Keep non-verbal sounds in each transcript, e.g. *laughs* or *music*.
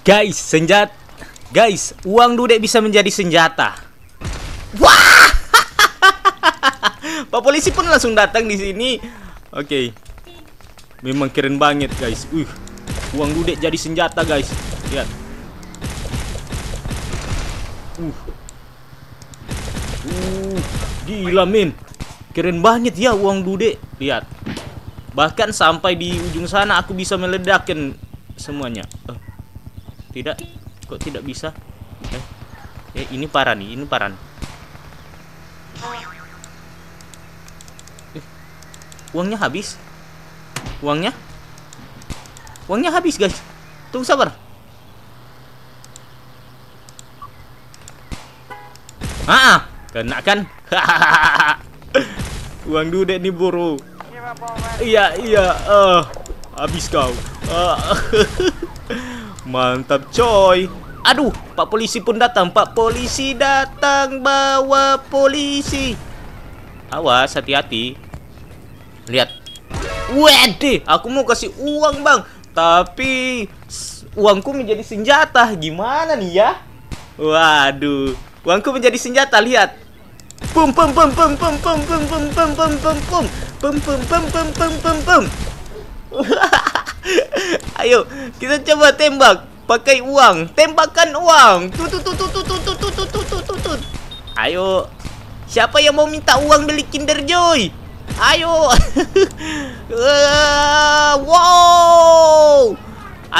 Guys, senjat Guys, uang dudek bisa menjadi senjata. Wah! *laughs* Pak polisi pun langsung datang di sini. Oke. Okay. Memang keren banget, guys. Uh. Uang dudek jadi senjata, guys. Lihat. Uh. Uh, gila men. Keren banget ya uang dudek. Lihat. Bahkan sampai di ujung sana aku bisa meledakkan semuanya. Uh. Tidak. Kok tidak bisa? Eh. Eh, ini parah nih, ini parah. Eh. Uangnya habis. Uangnya? Uangnya habis, guys. Tunggu sabar. Ah, kena kan? *laughs* Uang dude nih, buru Iya, iya. Uh, habis kau. Uh, *laughs* Mantap coy Aduh, Pak Polisi pun datang Pak Polisi datang Bawa polisi Awas, hati-hati Lihat Wedeh, aku mau kasih uang bang Tapi Uangku menjadi senjata Gimana nih ya Waduh Uangku menjadi senjata, lihat Pum pum pum pum pum pum pum pum pum pum pum pum pum pum pum pum pum pum pum Ayo, kita coba tembak pakai uang. Tembakan uang. Tut tut tut tut tut tut tut tut Ayo. Siapa yang mau minta uang beli Kinder Joy? Ayo. wow.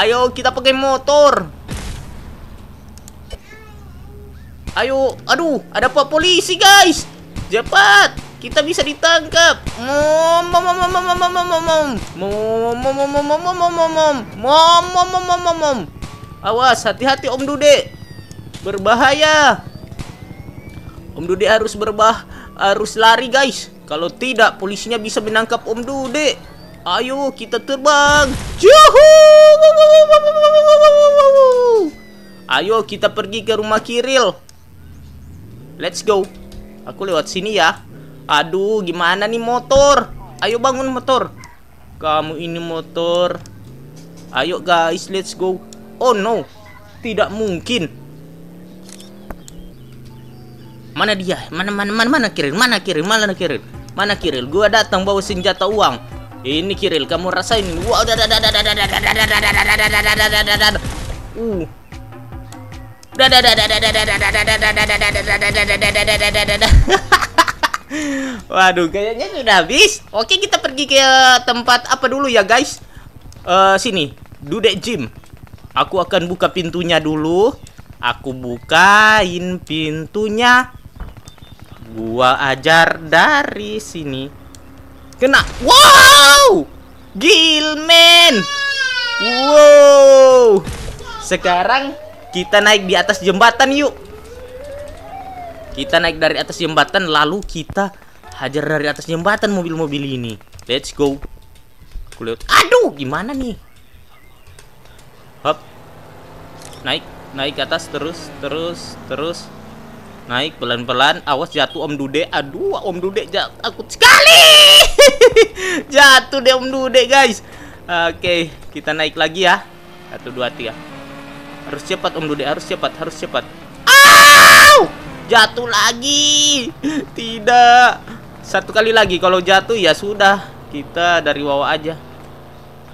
Ayo kita pakai motor. Ayo, aduh, ada pak polisi guys. Cepat, kita bisa ditangkap. Mom, mom awas hati-hati Om Dude berbahaya Om Dude harus berbah harus lari guys kalau tidak polisinya bisa menangkap Om Dude ayo kita terbang juhu ayo kita pergi ke rumah Kiril let's go aku lewat sini ya aduh gimana nih motor Ayo bangun motor. Kamu ini motor. Ayo guys, let's go. Oh no. Tidak mungkin. Mana dia? Mana mana mana mana Kiril? Mana Kiril? Mana Kiril? Mana Kiril? Gua datang bawa senjata uang. Ini Kiril, kamu rasain. Wow. Uh. Waduh, kayaknya sudah habis. Oke, kita pergi ke tempat apa dulu ya, guys? Uh, sini, Dudek Gym. Aku akan buka pintunya dulu. Aku bukain pintunya. Gua ajar dari sini. Kena. Wow! Gilman. Wow. Sekarang kita naik di atas jembatan yuk. Kita naik dari atas jembatan lalu kita hajar dari atas jembatan mobil-mobil ini. Let's go. Aku lihat. Aduh, gimana nih? Hop. Naik, naik ke atas terus, terus, terus. Naik pelan-pelan. Awas jatuh Om Dude. Aduh, Om Dude jatuh. Aku sekali. *laughs* jatuh deh Om Dude, guys. Oke, kita naik lagi ya. Satu, dua, tiga. Harus cepat Om Dude, harus cepat, harus cepat. Jatuh lagi. Tidak. Satu kali lagi kalau jatuh ya sudah. Kita dari bawah aja.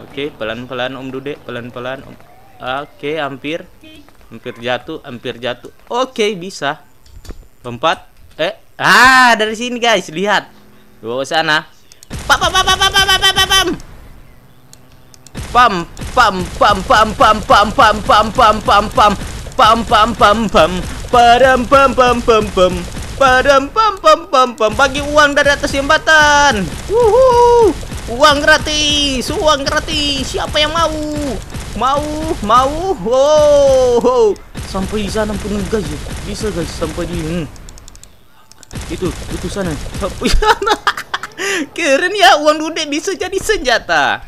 Oke, pelan-pelan Om Dude, pelan-pelan. Om... Oke, okay, hampir. Hampir jatuh, hampir jatuh. Oke, bisa. Lompat. Eh, ah, dari sini guys, lihat. Di bawah sana. Pam pam pam pam pam pam pam pam pam. Pam pam pam pam pam pam pam pam pam pam pam pam pam pam pam Padam pam pam pam pam. Padam pam pam pam pam. Bagi uang dari atas jembatan. Wuhu. Uang gratis, uang gratis. Siapa yang mau? Mau, mau. oh, oh. Sampai di sana pun guys. Bisa guys sampai di hmm. Itu, itu sana. sana. *laughs* Keren ya uang dudek bisa jadi senjata.